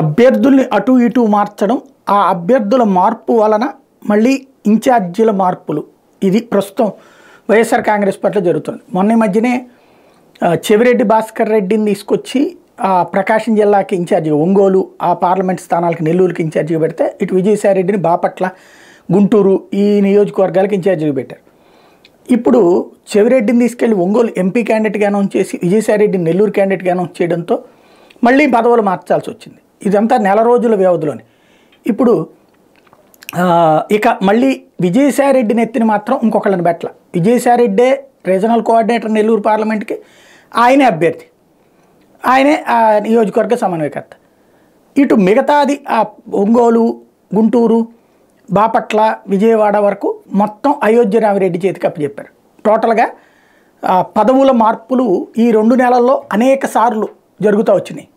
అభ్యర్థుల్ని అటు ఇటు మార్చడం ఆ అభ్యర్థుల మార్పు వలన మళ్ళీ ఇన్ఛార్జీల మార్పులు ఇది ప్రస్తుతం వైఎస్ఆర్ కాంగ్రెస్ పట్ల జరుగుతుంది మొన్న మధ్యనే చెవిరెడ్డి భాస్కర్ రెడ్డిని తీసుకొచ్చి ఆ ప్రకాశం జిల్లాకి ఇన్ఛార్జిగా ఒంగోలు ఆ పార్లమెంట్ స్థానాలకు నెల్లూరుకి ఇన్ఛార్జిగా పెడితే ఇటు విజయసాయి రెడ్డిని బాపట్ల గుంటూరు ఈ నియోజకవర్గాలకు ఇన్ఛార్జిగా పెట్టారు ఇప్పుడు చెవిరెడ్డిని తీసుకెళ్లి ఒంగోలు ఎంపీ క్యాండిడేట్గా అనౌన్స్ చేసి విజయసాయి రెడ్డిని నెల్లూరు క్యాండిడేట్గా అనౌన్స్ చేయడంతో మళ్ళీ పదవులు మార్చాల్సి వచ్చింది ఇదంతా నెల రోజుల వ్యవధిలోని ఇప్పుడు ఇక మళ్ళీ విజయసాయిరెడ్డి నెత్తిని మాత్రం ఇంకొకళ్ళని బెట్ల విజయసాయిరెడ్డే రీజనల్ కోఆర్డినేటర్ నెల్లూరు పార్లమెంట్కి ఆయనే అభ్యర్థి ఆయనే ఆ నియోజకవర్గ సమన్వయకర్త ఇటు మిగతాది ఆ ఒంగోలు గుంటూరు బాపట్ల విజయవాడ వరకు మొత్తం అయోధ్య రామిరెడ్డి చేతికి అప్పచెప్పారు టోటల్గా పదవుల మార్పులు ఈ రెండు నెలల్లో అనేక సార్లు జరుగుతూ వచ్చినాయి